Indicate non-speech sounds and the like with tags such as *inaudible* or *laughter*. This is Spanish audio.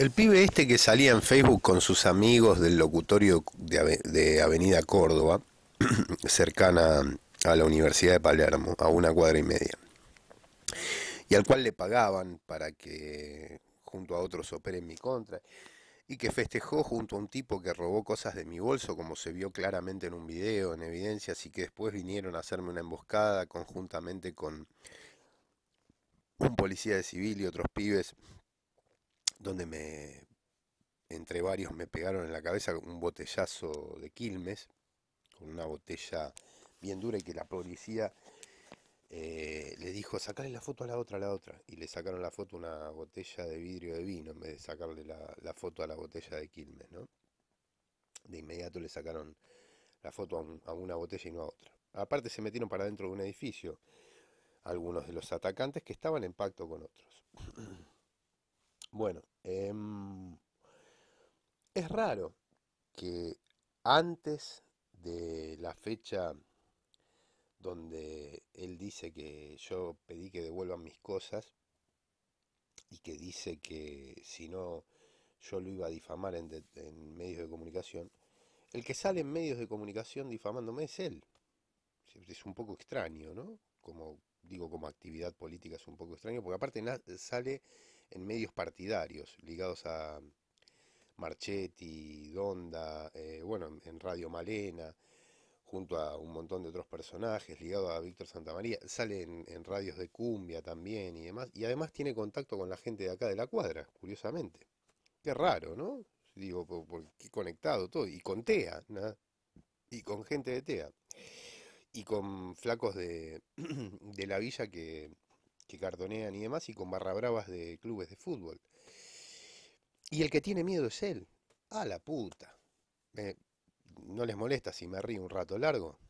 El pibe este que salía en Facebook con sus amigos del locutorio de, Avenida Córdoba, *clears throat* cercana a la Universidad de Palermo, a una cuadra y media, y al cual le pagaban para que junto a otros operen en mi contra, y que festejó junto a un tipo que robó cosas de mi bolso, como se vio claramente en un video, en evidencias, y que después vinieron a hacerme una emboscada conjuntamente con un policía de civil y otros pibes donde me, entre varios me pegaron en la cabeza un botellazo de Quilmes, con una botella bien dura y que la policía eh, le dijo, sacarle la foto a la otra, a la otra. Y le sacaron la foto a una botella de vidrio de vino en vez de sacarle la, foto a la botella de Quilmes, ¿no? De inmediato le sacaron la foto a, a una botella y no a otra. Aparte se metieron para dentro de un edificio algunos de los atacantes que estaban en pacto con otros. Bueno, em, es raro que antes de la fecha donde él dice que yo pedí que devuelvan mis cosas y que dice que si no yo lo iba a difamar en, en medios de comunicación, el que sale en medios de comunicación difamándome es él. Es un poco extraño, ¿no? Como digo, como actividad política es un poco extraño, porque aparte sale en medios partidarios, ligados a mm, Marchetti, Donda, eh, bueno, en Radio Malena, junto a un montón de otros personajes, ligado a Víctor Santamaría, sale en, radios de cumbia también y demás, y además tiene contacto con la gente de acá de la cuadra, curiosamente. Qué raro, ¿no? Digo, porque conectado todo, y con TEA, ¿no? y con gente de TEA, y con flacos de, *clears throat* de la villa que que cartonean y demás, y con barra bravas de clubes de fútbol. Y el que tiene miedo es él. A la puta. ¿No les molesta si me río un rato largo?